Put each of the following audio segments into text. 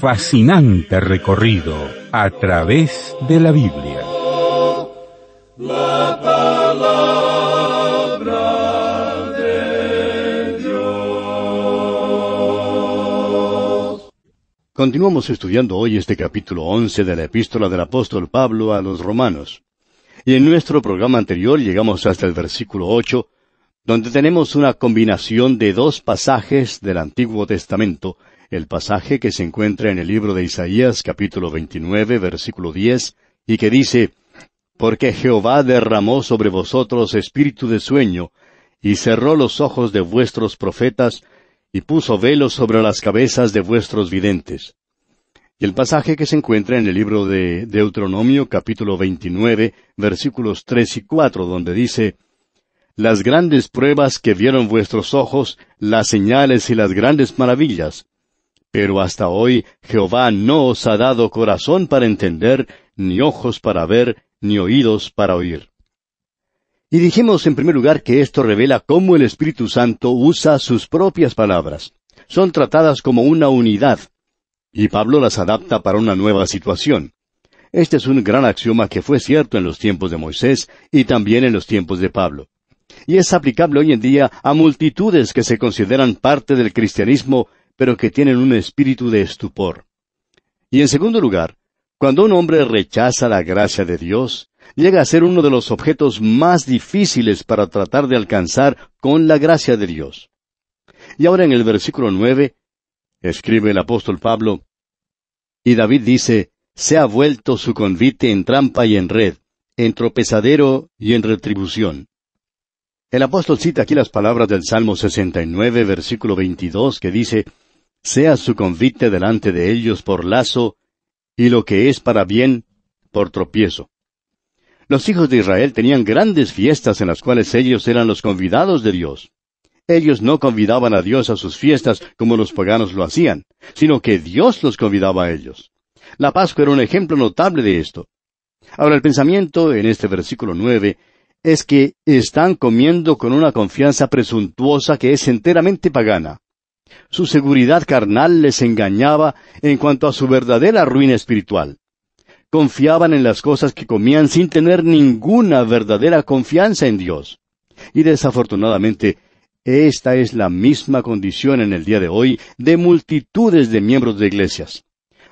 fascinante recorrido a través de la Biblia. Continuamos estudiando hoy este capítulo 11 de la epístola del apóstol Pablo a los romanos. Y en nuestro programa anterior llegamos hasta el versículo 8, donde tenemos una combinación de dos pasajes del Antiguo Testamento el pasaje que se encuentra en el libro de Isaías capítulo 29 versículo 10 y que dice, Porque Jehová derramó sobre vosotros espíritu de sueño, y cerró los ojos de vuestros profetas, y puso velos sobre las cabezas de vuestros videntes. Y el pasaje que se encuentra en el libro de Deuteronomio capítulo 29 versículos 3 y 4, donde dice, Las grandes pruebas que vieron vuestros ojos, las señales y las grandes maravillas, pero hasta hoy Jehová no os ha dado corazón para entender, ni ojos para ver, ni oídos para oír. Y dijimos en primer lugar que esto revela cómo el Espíritu Santo usa sus propias palabras. Son tratadas como una unidad, y Pablo las adapta para una nueva situación. Este es un gran axioma que fue cierto en los tiempos de Moisés y también en los tiempos de Pablo. Y es aplicable hoy en día a multitudes que se consideran parte del cristianismo pero que tienen un espíritu de estupor. Y en segundo lugar, cuando un hombre rechaza la gracia de Dios, llega a ser uno de los objetos más difíciles para tratar de alcanzar con la gracia de Dios. Y ahora en el versículo nueve, escribe el apóstol Pablo, y David dice, se ha vuelto su convite en trampa y en red, en tropezadero y en retribución. El apóstol cita aquí las palabras del Salmo 69, versículo 22, que dice, sea su convite delante de ellos por lazo, y lo que es para bien, por tropiezo. Los hijos de Israel tenían grandes fiestas en las cuales ellos eran los convidados de Dios. Ellos no convidaban a Dios a sus fiestas como los paganos lo hacían, sino que Dios los convidaba a ellos. La Pascua era un ejemplo notable de esto. Ahora el pensamiento en este versículo nueve es que están comiendo con una confianza presuntuosa que es enteramente pagana. Su seguridad carnal les engañaba en cuanto a su verdadera ruina espiritual. Confiaban en las cosas que comían sin tener ninguna verdadera confianza en Dios. Y desafortunadamente, esta es la misma condición en el día de hoy de multitudes de miembros de iglesias.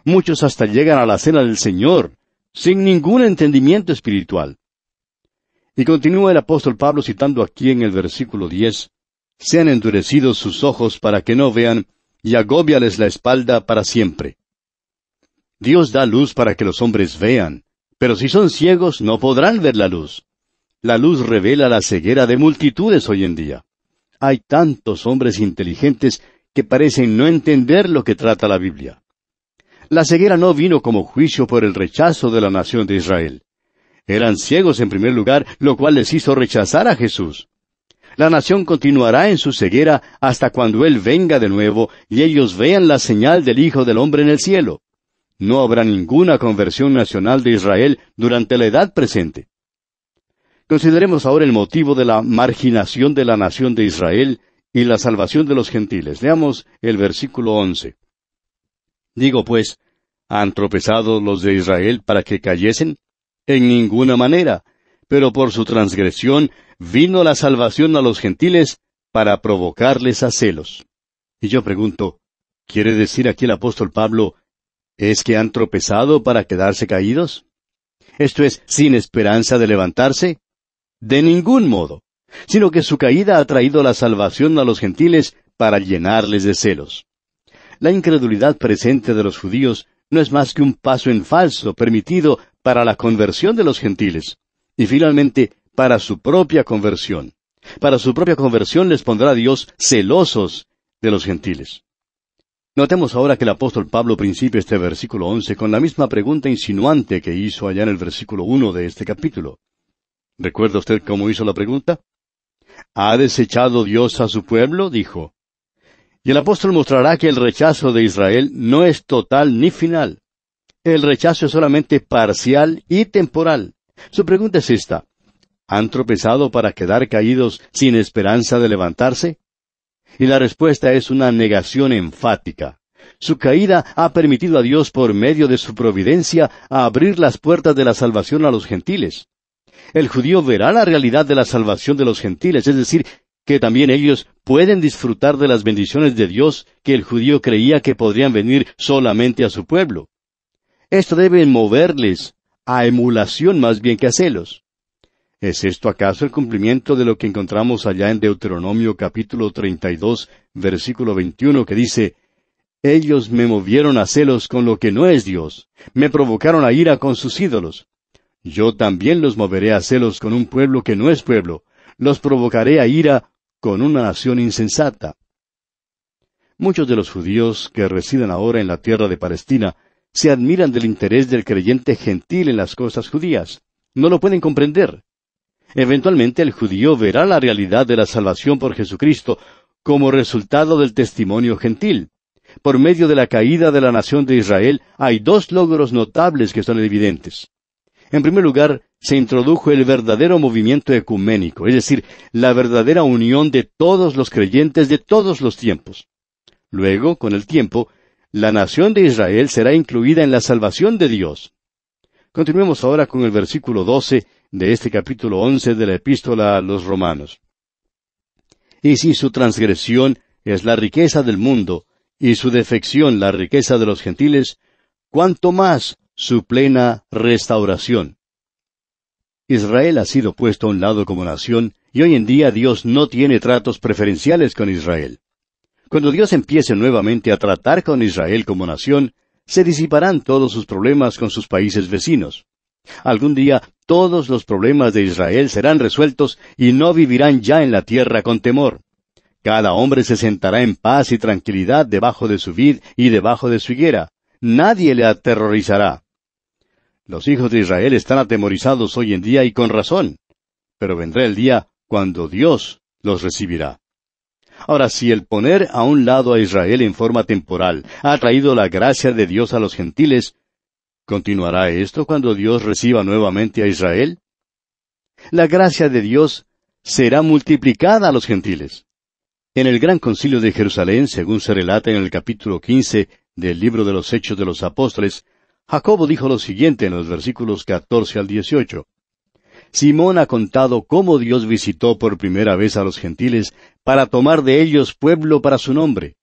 Muchos hasta llegan a la cena del Señor, sin ningún entendimiento espiritual. Y continúa el apóstol Pablo citando aquí en el versículo 10, sean endurecidos sus ojos para que no vean, y agobiales la espalda para siempre. Dios da luz para que los hombres vean, pero si son ciegos no podrán ver la luz. La luz revela la ceguera de multitudes hoy en día. Hay tantos hombres inteligentes que parecen no entender lo que trata la Biblia. La ceguera no vino como juicio por el rechazo de la nación de Israel. Eran ciegos en primer lugar, lo cual les hizo rechazar a Jesús. La nación continuará en su ceguera hasta cuando Él venga de nuevo y ellos vean la señal del Hijo del Hombre en el cielo. No habrá ninguna conversión nacional de Israel durante la edad presente. Consideremos ahora el motivo de la marginación de la nación de Israel y la salvación de los gentiles. Leamos el versículo once. Digo pues, ¿han tropezado los de Israel para que cayesen? En ninguna manera, pero por su transgresión vino la salvación a los gentiles para provocarles a celos. Y yo pregunto, ¿quiere decir aquí el apóstol Pablo, es que han tropezado para quedarse caídos? Esto es, sin esperanza de levantarse? De ningún modo, sino que su caída ha traído la salvación a los gentiles para llenarles de celos. La incredulidad presente de los judíos no es más que un paso en falso permitido para la conversión de los gentiles. Y finalmente, para su propia conversión. Para su propia conversión les pondrá Dios celosos de los gentiles. Notemos ahora que el apóstol Pablo principia este versículo once con la misma pregunta insinuante que hizo allá en el versículo uno de este capítulo. ¿Recuerda usted cómo hizo la pregunta? ¿Ha desechado Dios a su pueblo? dijo. Y el apóstol mostrará que el rechazo de Israel no es total ni final. El rechazo es solamente parcial y temporal. Su pregunta es esta. ¿Han tropezado para quedar caídos sin esperanza de levantarse? Y la respuesta es una negación enfática. Su caída ha permitido a Dios por medio de su providencia abrir las puertas de la salvación a los gentiles. El judío verá la realidad de la salvación de los gentiles, es decir, que también ellos pueden disfrutar de las bendiciones de Dios que el judío creía que podrían venir solamente a su pueblo. Esto debe moverles a emulación más bien que a celos. ¿Es esto acaso el cumplimiento de lo que encontramos allá en Deuteronomio capítulo 32, versículo 21, que dice, Ellos me movieron a celos con lo que no es Dios, me provocaron a ira con sus ídolos. Yo también los moveré a celos con un pueblo que no es pueblo, los provocaré a ira con una nación insensata. Muchos de los judíos que residen ahora en la tierra de Palestina se admiran del interés del creyente gentil en las cosas judías. No lo pueden comprender. Eventualmente el judío verá la realidad de la salvación por Jesucristo como resultado del testimonio gentil. Por medio de la caída de la nación de Israel hay dos logros notables que son evidentes. En primer lugar, se introdujo el verdadero movimiento ecuménico, es decir, la verdadera unión de todos los creyentes de todos los tiempos. Luego, con el tiempo, la nación de Israel será incluida en la salvación de Dios. Continuemos ahora con el versículo 12 de este capítulo 11 de la Epístola a los Romanos. Y si su transgresión es la riqueza del mundo, y su defección la riqueza de los gentiles, ¿cuanto más su plena restauración. Israel ha sido puesto a un lado como nación, y hoy en día Dios no tiene tratos preferenciales con Israel. Cuando Dios empiece nuevamente a tratar con Israel como nación, se disiparán todos sus problemas con sus países vecinos. Algún día todos los problemas de Israel serán resueltos y no vivirán ya en la tierra con temor. Cada hombre se sentará en paz y tranquilidad debajo de su vid y debajo de su higuera. Nadie le aterrorizará. Los hijos de Israel están atemorizados hoy en día y con razón. Pero vendrá el día cuando Dios los recibirá. Ahora, si el poner a un lado a Israel en forma temporal ha traído la gracia de Dios a los gentiles, ¿continuará esto cuando Dios reciba nuevamente a Israel? La gracia de Dios será multiplicada a los gentiles. En el gran concilio de Jerusalén, según se relata en el capítulo 15 del libro de los Hechos de los Apóstoles, Jacobo dijo lo siguiente en los versículos 14 al 18. Simón ha contado cómo Dios visitó por primera vez a los gentiles para tomar de ellos pueblo para su nombre.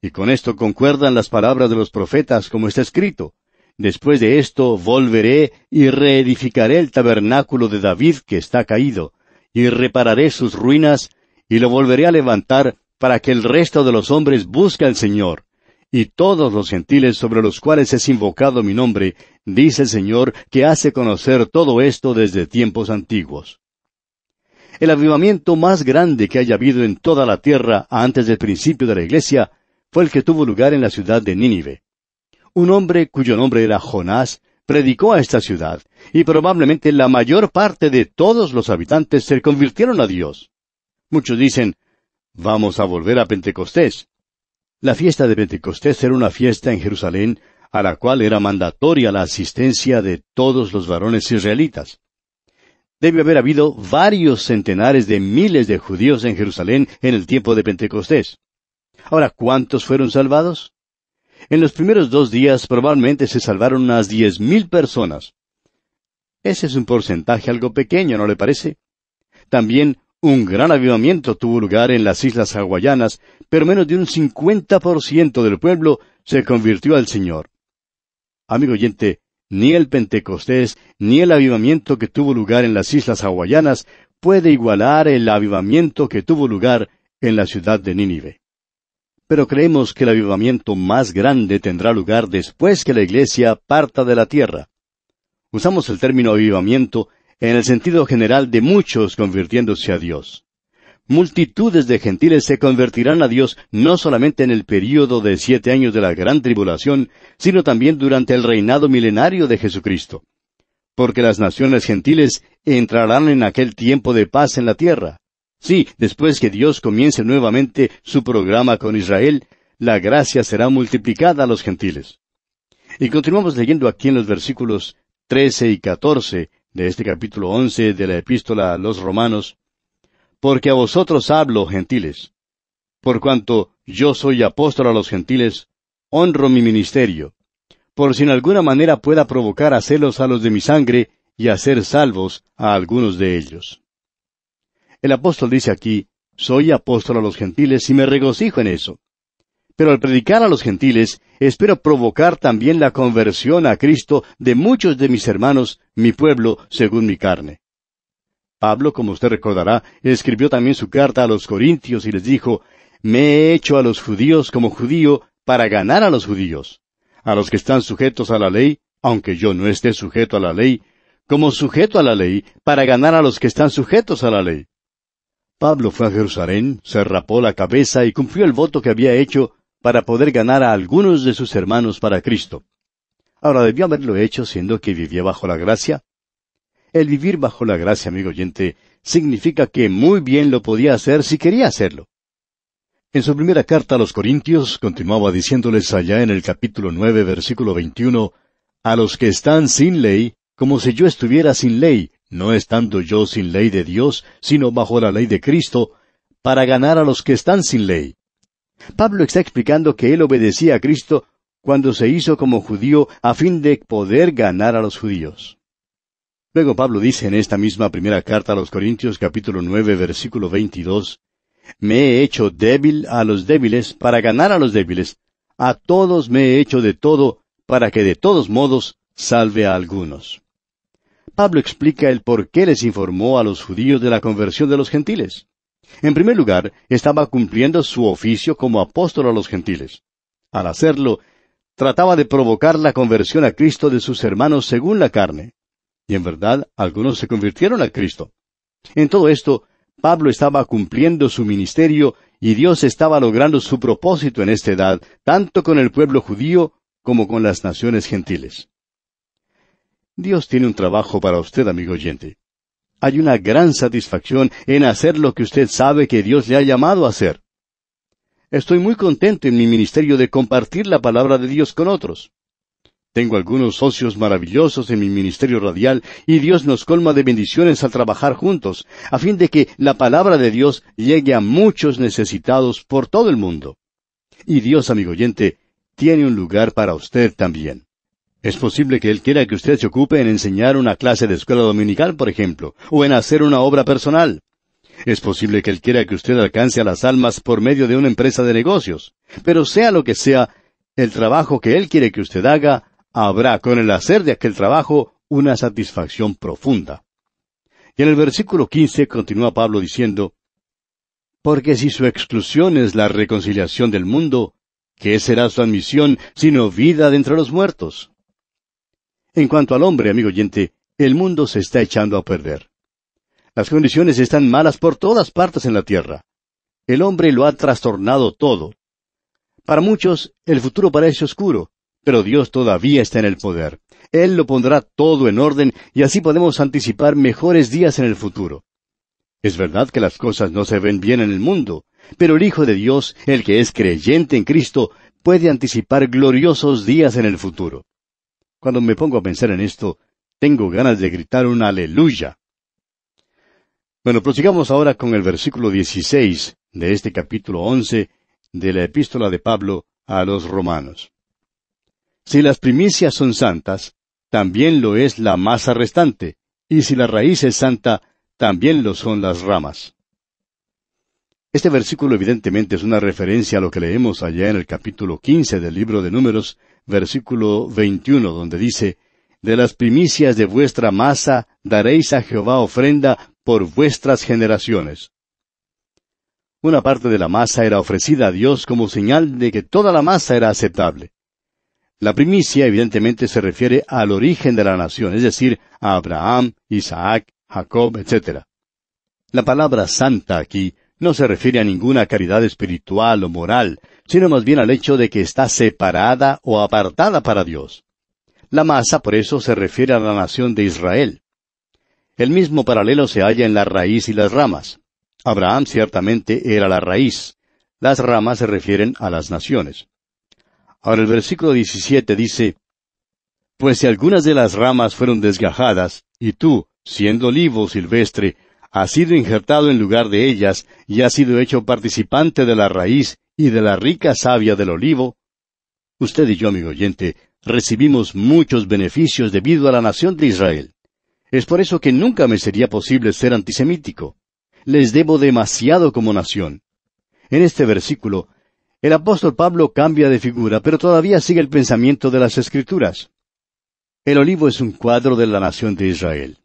Y con esto concuerdan las palabras de los profetas, como está escrito. Después de esto volveré y reedificaré el tabernáculo de David que está caído, y repararé sus ruinas, y lo volveré a levantar para que el resto de los hombres busque al Señor, y todos los gentiles sobre los cuales es invocado mi nombre, dice el Señor, que hace conocer todo esto desde tiempos antiguos. El avivamiento más grande que haya habido en toda la tierra antes del principio de la iglesia fue el que tuvo lugar en la ciudad de Nínive. Un hombre cuyo nombre era Jonás predicó a esta ciudad, y probablemente la mayor parte de todos los habitantes se convirtieron a Dios. Muchos dicen, vamos a volver a Pentecostés. La fiesta de Pentecostés era una fiesta en Jerusalén a la cual era mandatoria la asistencia de todos los varones israelitas. Debe haber habido varios centenares de miles de judíos en Jerusalén en el tiempo de Pentecostés. Ahora, ¿cuántos fueron salvados? En los primeros dos días probablemente se salvaron unas diez mil personas. Ese es un porcentaje algo pequeño, ¿no le parece? También un gran avivamiento tuvo lugar en las islas hawaianas, pero menos de un 50% del pueblo se convirtió al Señor. Amigo oyente, ni el Pentecostés, ni el avivamiento que tuvo lugar en las islas hawaianas puede igualar el avivamiento que tuvo lugar en la ciudad de Nínive. Pero creemos que el avivamiento más grande tendrá lugar después que la iglesia parta de la tierra. Usamos el término avivamiento en el sentido general de muchos convirtiéndose a Dios multitudes de gentiles se convertirán a Dios no solamente en el período de siete años de la gran tribulación, sino también durante el reinado milenario de Jesucristo. Porque las naciones gentiles entrarán en aquel tiempo de paz en la tierra. Sí, después que Dios comience nuevamente su programa con Israel, la gracia será multiplicada a los gentiles. Y continuamos leyendo aquí en los versículos 13 y 14 de este capítulo 11 de la epístola a los romanos, porque a vosotros hablo, gentiles. Por cuanto yo soy apóstol a los gentiles, honro mi ministerio, por si en alguna manera pueda provocar a celos a los de mi sangre y hacer salvos a algunos de ellos. El apóstol dice aquí, soy apóstol a los gentiles y me regocijo en eso. Pero al predicar a los gentiles, espero provocar también la conversión a Cristo de muchos de mis hermanos, mi pueblo, según mi carne. Pablo, como usted recordará, escribió también su carta a los Corintios y les dijo, Me he hecho a los judíos como judío para ganar a los judíos, a los que están sujetos a la ley, aunque yo no esté sujeto a la ley, como sujeto a la ley para ganar a los que están sujetos a la ley. Pablo fue a Jerusalén, se rapó la cabeza y cumplió el voto que había hecho para poder ganar a algunos de sus hermanos para Cristo. Ahora debió haberlo hecho siendo que vivía bajo la gracia, el vivir bajo la gracia, amigo oyente, significa que muy bien lo podía hacer si quería hacerlo. En su primera carta a los Corintios continuaba diciéndoles allá en el capítulo nueve, versículo veintiuno, a los que están sin ley, como si yo estuviera sin ley, no estando yo sin ley de Dios, sino bajo la ley de Cristo, para ganar a los que están sin ley. Pablo está explicando que él obedecía a Cristo cuando se hizo como judío a fin de poder ganar a los judíos. Luego Pablo dice en esta misma primera carta a los Corintios capítulo nueve versículo 22 Me he hecho débil a los débiles para ganar a los débiles, a todos me he hecho de todo para que de todos modos salve a algunos. Pablo explica el por qué les informó a los judíos de la conversión de los gentiles. En primer lugar, estaba cumpliendo su oficio como apóstol a los gentiles. Al hacerlo, trataba de provocar la conversión a Cristo de sus hermanos según la carne y en verdad algunos se convirtieron a Cristo. En todo esto, Pablo estaba cumpliendo su ministerio y Dios estaba logrando su propósito en esta edad, tanto con el pueblo judío como con las naciones gentiles. Dios tiene un trabajo para usted, amigo oyente. Hay una gran satisfacción en hacer lo que usted sabe que Dios le ha llamado a hacer. Estoy muy contento en mi ministerio de compartir la palabra de Dios con otros. Tengo algunos socios maravillosos en mi ministerio radial y Dios nos colma de bendiciones al trabajar juntos, a fin de que la palabra de Dios llegue a muchos necesitados por todo el mundo. Y Dios, amigo oyente, tiene un lugar para usted también. Es posible que Él quiera que usted se ocupe en enseñar una clase de escuela dominical, por ejemplo, o en hacer una obra personal. Es posible que Él quiera que usted alcance a las almas por medio de una empresa de negocios. Pero sea lo que sea, el trabajo que Él quiere que usted haga, habrá con el hacer de aquel trabajo una satisfacción profunda. Y en el versículo quince continúa Pablo diciendo, Porque si su exclusión es la reconciliación del mundo, ¿qué será su admisión sino vida de entre los muertos? En cuanto al hombre, amigo oyente, el mundo se está echando a perder. Las condiciones están malas por todas partes en la tierra. El hombre lo ha trastornado todo. Para muchos, el futuro parece oscuro, pero Dios todavía está en el poder. Él lo pondrá todo en orden y así podemos anticipar mejores días en el futuro. Es verdad que las cosas no se ven bien en el mundo, pero el Hijo de Dios, el que es creyente en Cristo, puede anticipar gloriosos días en el futuro. Cuando me pongo a pensar en esto, tengo ganas de gritar un aleluya. Bueno, prosigamos ahora con el versículo 16 de este capítulo 11 de la epístola de Pablo a los romanos. Si las primicias son santas, también lo es la masa restante, y si la raíz es santa, también lo son las ramas. Este versículo evidentemente es una referencia a lo que leemos allá en el capítulo quince del libro de Números, versículo 21 donde dice De las primicias de vuestra masa daréis a Jehová ofrenda por vuestras generaciones. Una parte de la masa era ofrecida a Dios como señal de que toda la masa era aceptable. La primicia evidentemente se refiere al origen de la nación, es decir, a Abraham, Isaac, Jacob, etc. La palabra santa aquí no se refiere a ninguna caridad espiritual o moral, sino más bien al hecho de que está separada o apartada para Dios. La masa por eso se refiere a la nación de Israel. El mismo paralelo se halla en la raíz y las ramas. Abraham ciertamente era la raíz. Las ramas se refieren a las naciones. Ahora el versículo 17 dice, Pues si algunas de las ramas fueron desgajadas, y tú, siendo olivo silvestre, has sido injertado en lugar de ellas, y has sido hecho participante de la raíz y de la rica savia del olivo, usted y yo, amigo oyente, recibimos muchos beneficios debido a la nación de Israel. Es por eso que nunca me sería posible ser antisemítico. Les debo demasiado como nación. En este versículo, el apóstol Pablo cambia de figura, pero todavía sigue el pensamiento de las Escrituras. El olivo es un cuadro de la nación de Israel.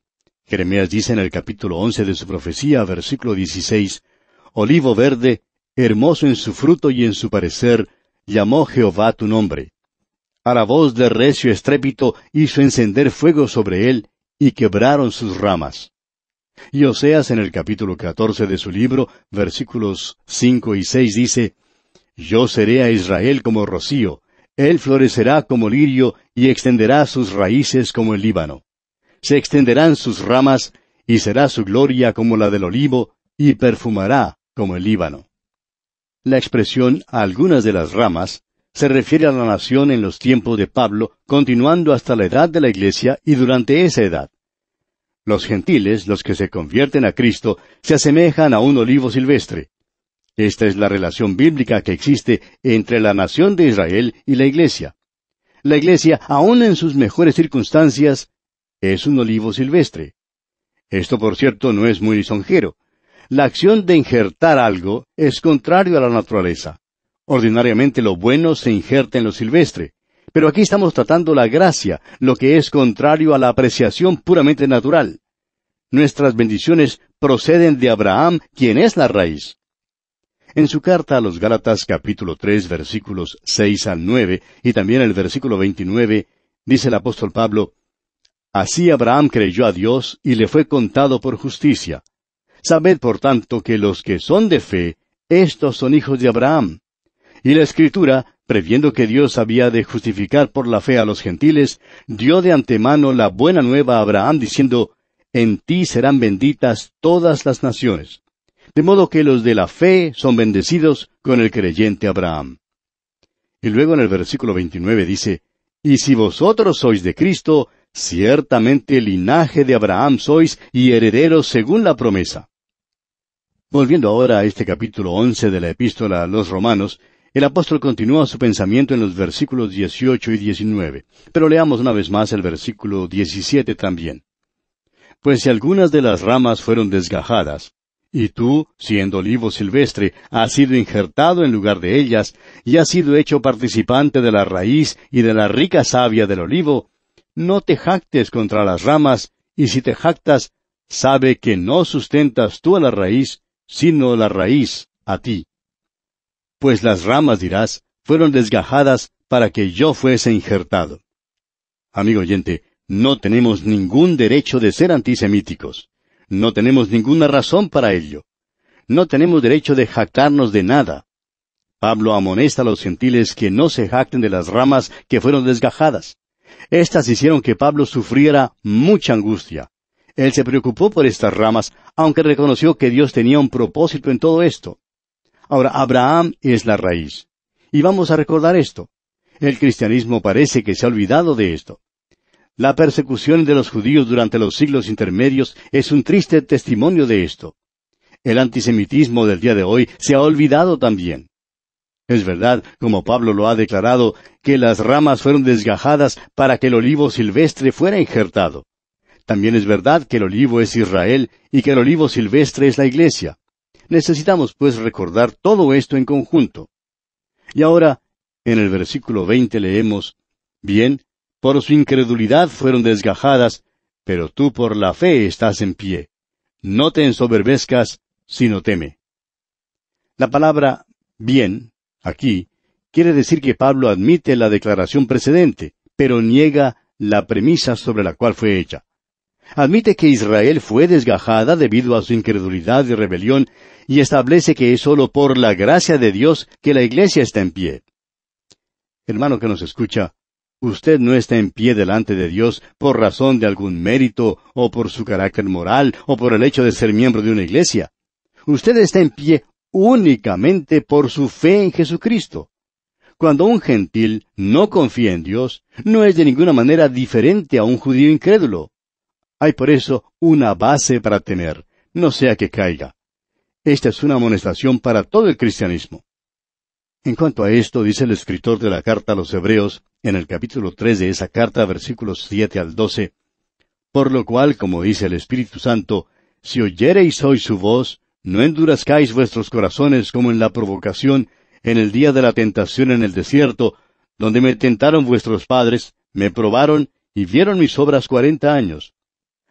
Jeremías dice en el capítulo once de su profecía, versículo dieciséis, Olivo verde, hermoso en su fruto y en su parecer, llamó Jehová tu nombre. A la voz de recio estrépito hizo encender fuego sobre él, y quebraron sus ramas. Y Oseas en el capítulo catorce de su libro, versículos cinco y seis dice, yo seré a Israel como rocío, él florecerá como lirio y extenderá sus raíces como el Líbano. Se extenderán sus ramas y será su gloria como la del olivo y perfumará como el Líbano. La expresión algunas de las ramas se refiere a la nación en los tiempos de Pablo, continuando hasta la edad de la iglesia y durante esa edad. Los gentiles, los que se convierten a Cristo, se asemejan a un olivo silvestre. Esta es la relación bíblica que existe entre la nación de Israel y la iglesia. La iglesia, aun en sus mejores circunstancias, es un olivo silvestre. Esto, por cierto, no es muy lisonjero. La acción de injertar algo es contrario a la naturaleza. Ordinariamente lo bueno se injerta en lo silvestre, pero aquí estamos tratando la gracia, lo que es contrario a la apreciación puramente natural. Nuestras bendiciones proceden de Abraham, quien es la raíz. En su carta a los Gálatas capítulo tres versículos seis al nueve y también el versículo veintinueve, dice el apóstol Pablo, Así Abraham creyó a Dios y le fue contado por justicia. Sabed, por tanto, que los que son de fe, estos son hijos de Abraham. Y la Escritura, previendo que Dios había de justificar por la fe a los gentiles, dio de antemano la buena nueva a Abraham, diciendo, En ti serán benditas todas las naciones de modo que los de la fe son bendecidos con el creyente Abraham. Y luego en el versículo 29 dice, Y si vosotros sois de Cristo, ciertamente linaje de Abraham sois y herederos según la promesa. Volviendo ahora a este capítulo 11 de la epístola a los romanos, el apóstol continúa su pensamiento en los versículos 18 y 19, pero leamos una vez más el versículo 17 también. Pues si algunas de las ramas fueron desgajadas, y tú, siendo olivo silvestre, has sido injertado en lugar de ellas, y has sido hecho participante de la raíz y de la rica savia del olivo, no te jactes contra las ramas, y si te jactas, sabe que no sustentas tú a la raíz, sino la raíz a ti. Pues las ramas, dirás, fueron desgajadas para que yo fuese injertado. Amigo oyente, no tenemos ningún derecho de ser antisemíticos. No tenemos ninguna razón para ello. No tenemos derecho de jactarnos de nada. Pablo amonesta a los gentiles que no se jacten de las ramas que fueron desgajadas. Estas hicieron que Pablo sufriera mucha angustia. Él se preocupó por estas ramas, aunque reconoció que Dios tenía un propósito en todo esto. Ahora, Abraham es la raíz. Y vamos a recordar esto. El cristianismo parece que se ha olvidado de esto. La persecución de los judíos durante los siglos intermedios es un triste testimonio de esto. El antisemitismo del día de hoy se ha olvidado también. Es verdad, como Pablo lo ha declarado, que las ramas fueron desgajadas para que el olivo silvestre fuera injertado. También es verdad que el olivo es Israel y que el olivo silvestre es la iglesia. Necesitamos pues recordar todo esto en conjunto. Y ahora, en el versículo veinte leemos, Bien, por su incredulidad fueron desgajadas, pero tú por la fe estás en pie. No te ensoberbezcas, sino teme. La palabra bien, aquí, quiere decir que Pablo admite la declaración precedente, pero niega la premisa sobre la cual fue hecha. Admite que Israel fue desgajada debido a su incredulidad y rebelión y establece que es sólo por la gracia de Dios que la iglesia está en pie. Hermano que nos escucha, Usted no está en pie delante de Dios por razón de algún mérito, o por su carácter moral, o por el hecho de ser miembro de una iglesia. Usted está en pie únicamente por su fe en Jesucristo. Cuando un gentil no confía en Dios, no es de ninguna manera diferente a un judío incrédulo. Hay por eso una base para tener, no sea que caiga. Esta es una amonestación para todo el cristianismo. En cuanto a esto, dice el escritor de la carta a los Hebreos, en el capítulo 3 de esa carta, versículos 7 al 12, por lo cual, como dice el Espíritu Santo, si oyereis hoy su voz, no endurezcáis vuestros corazones como en la provocación, en el día de la tentación en el desierto, donde me tentaron vuestros padres, me probaron y vieron mis obras cuarenta años.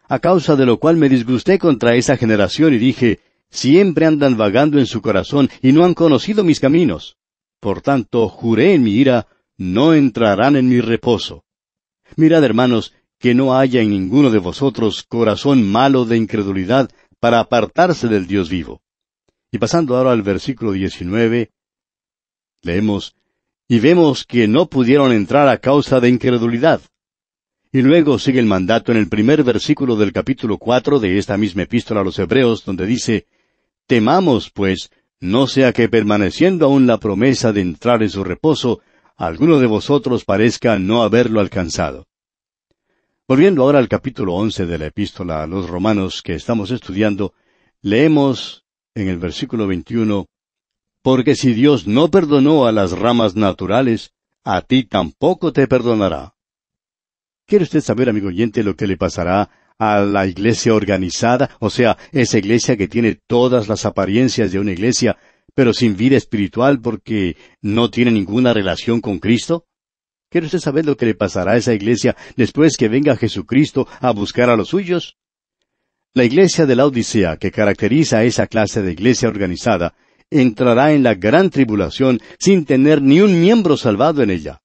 A causa de lo cual me disgusté contra esa generación y dije, siempre andan vagando en su corazón y no han conocido mis caminos. Por tanto, juré en mi ira, no entrarán en mi reposo. Mirad, hermanos, que no haya en ninguno de vosotros corazón malo de incredulidad para apartarse del Dios vivo. Y pasando ahora al versículo 19, leemos, y vemos que no pudieron entrar a causa de incredulidad. Y luego sigue el mandato en el primer versículo del capítulo cuatro de esta misma epístola a los Hebreos, donde dice, Temamos, pues, no sea que permaneciendo aún la promesa de entrar en su reposo, alguno de vosotros parezca no haberlo alcanzado. Volviendo ahora al capítulo once de la epístola a los romanos que estamos estudiando, leemos en el versículo veintiuno, Porque si Dios no perdonó a las ramas naturales, a ti tampoco te perdonará. ¿Quiere usted saber, amigo oyente, lo que le pasará a la iglesia organizada, o sea, esa iglesia que tiene todas las apariencias de una iglesia, pero sin vida espiritual porque no tiene ninguna relación con Cristo? ¿Quiere usted saber lo que le pasará a esa iglesia después que venga Jesucristo a buscar a los suyos? La iglesia de la Odisea, que caracteriza a esa clase de iglesia organizada, entrará en la gran tribulación sin tener ni un miembro salvado en ella.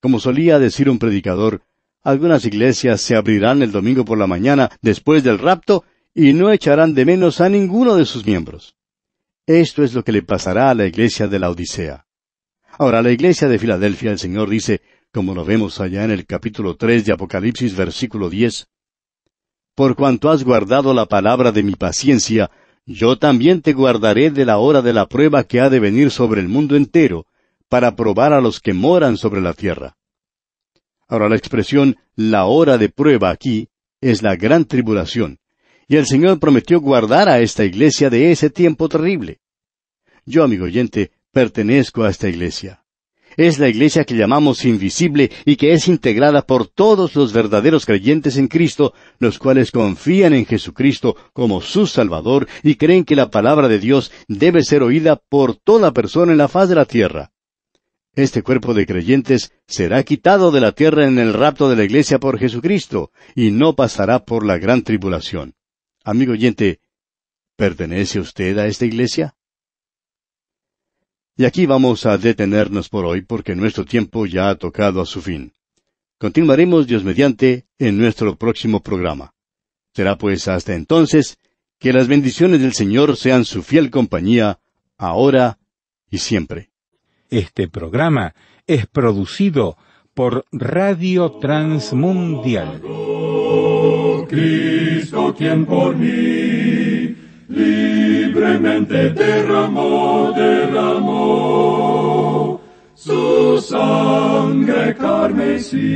Como solía decir un predicador, algunas iglesias se abrirán el domingo por la mañana después del rapto y no echarán de menos a ninguno de sus miembros. Esto es lo que le pasará a la iglesia de la Odisea. Ahora, la iglesia de Filadelfia, el Señor dice, como lo vemos allá en el capítulo 3 de Apocalipsis, versículo 10, Por cuanto has guardado la palabra de mi paciencia, yo también te guardaré de la hora de la prueba que ha de venir sobre el mundo entero, para probar a los que moran sobre la tierra. Ahora la expresión la hora de prueba aquí es la gran tribulación, y el Señor prometió guardar a esta iglesia de ese tiempo terrible. Yo, amigo oyente, pertenezco a esta iglesia. Es la iglesia que llamamos invisible y que es integrada por todos los verdaderos creyentes en Cristo, los cuales confían en Jesucristo como su Salvador y creen que la palabra de Dios debe ser oída por toda persona en la faz de la tierra. Este cuerpo de creyentes será quitado de la tierra en el rapto de la iglesia por Jesucristo y no pasará por la gran tribulación. Amigo oyente, ¿pertenece usted a esta iglesia? Y aquí vamos a detenernos por hoy porque nuestro tiempo ya ha tocado a su fin. Continuaremos Dios mediante en nuestro próximo programa. Será pues hasta entonces que las bendiciones del Señor sean su fiel compañía, ahora y siempre. Este programa es producido por Radio Transmundial. Oh, Cristo, por mí libremente derramó del amor su sangre carmesí.